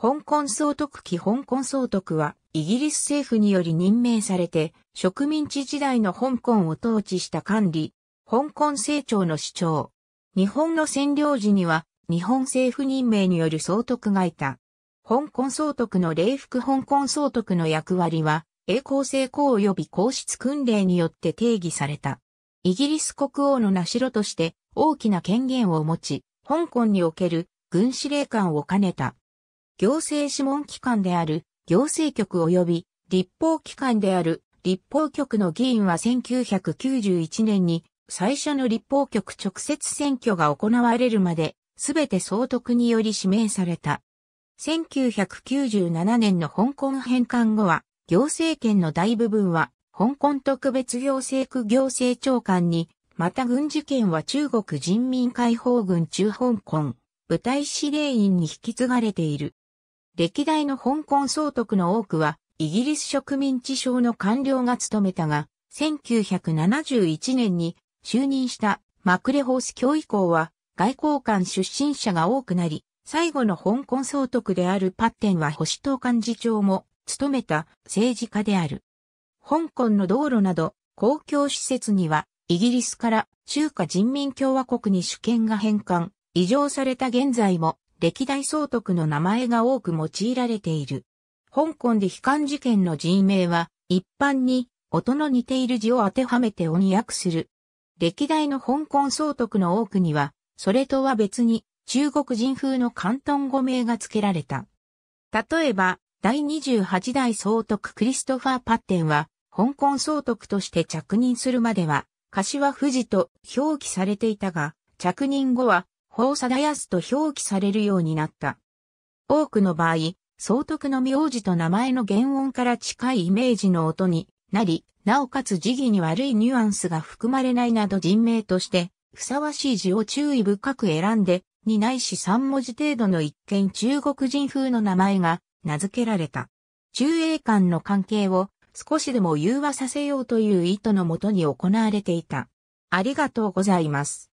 香港総督期香港総督は、イギリス政府により任命されて、植民地時代の香港を統治した管理、香港成長の主張。日本の占領時には、日本政府任命による総督がいた。香港総督の礼服香港総督の役割は、栄光成功及び皇室訓令によって定義された。イギリス国王の名城として大きな権限を持ち、香港における軍司令官を兼ねた。行政諮問機関である行政局及び立法機関である立法局の議員は1991年に最初の立法局直接選挙が行われるまで、全て総督により指名された。1997年の香港返還後は、行政権の大部分は、香港特別行政区行政長官に、また軍事権は中国人民解放軍中香港、部隊司令員に引き継がれている。歴代の香港総督の多くは、イギリス植民地省の官僚が務めたが、1971年に就任したマクレホース教以降は、外交官出身者が多くなり、最後の香港総督であるパッテンは保守党幹事長も務めた政治家である。香港の道路など公共施設にはイギリスから中華人民共和国に主権が返還、移譲された現在も歴代総督の名前が多く用いられている。香港で悲観事件の人名は、一般に、音の似ている字を当てはめて音訳する。歴代の香港総督の多くには、それとは別に、中国人風の関東語名が付けられた。例えば、第28代総督クリストファー・パッテンは、香港総督として着任するまでは、柏富士と表記されていたが、着任後は法や康と表記されるようになった。多くの場合、総督の名字と名前の原音から近いイメージの音になり、なおかつ字義に悪いニュアンスが含まれないなど人名として、ふさわしい字を注意深く選んで、にないし3文字程度の一見中国人風の名前が名付けられた。中英間の関係を少しでも融和させようという意図のもとに行われていた。ありがとうございます。